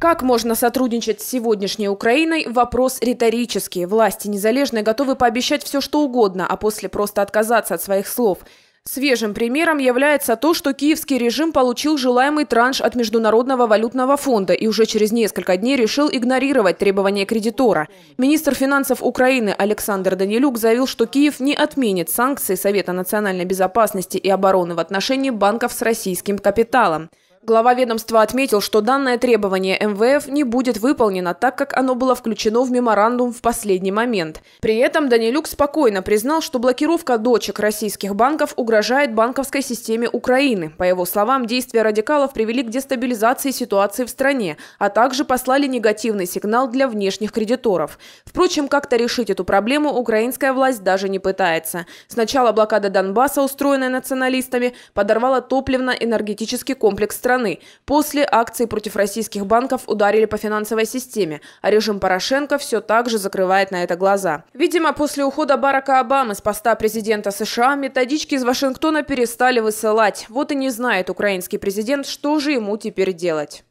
Как можно сотрудничать с сегодняшней Украиной – вопрос риторический. Власти незалежные готовы пообещать все, что угодно, а после просто отказаться от своих слов. Свежим примером является то, что киевский режим получил желаемый транш от Международного валютного фонда и уже через несколько дней решил игнорировать требования кредитора. Министр финансов Украины Александр Данилюк заявил, что Киев не отменит санкции Совета национальной безопасности и обороны в отношении банков с российским капиталом. Глава ведомства отметил, что данное требование МВФ не будет выполнено, так как оно было включено в меморандум в последний момент. При этом Данилюк спокойно признал, что блокировка дочек российских банков угрожает банковской системе Украины. По его словам, действия радикалов привели к дестабилизации ситуации в стране, а также послали негативный сигнал для внешних кредиторов. Впрочем, как-то решить эту проблему украинская власть даже не пытается. Сначала блокада Донбасса, устроенная националистами, подорвала топливно-энергетический комплекс страны страны. После акций против российских банков ударили по финансовой системе, а режим Порошенко все так же закрывает на это глаза. Видимо, после ухода Барака Обамы с поста президента США методички из Вашингтона перестали высылать. Вот и не знает украинский президент, что же ему теперь делать.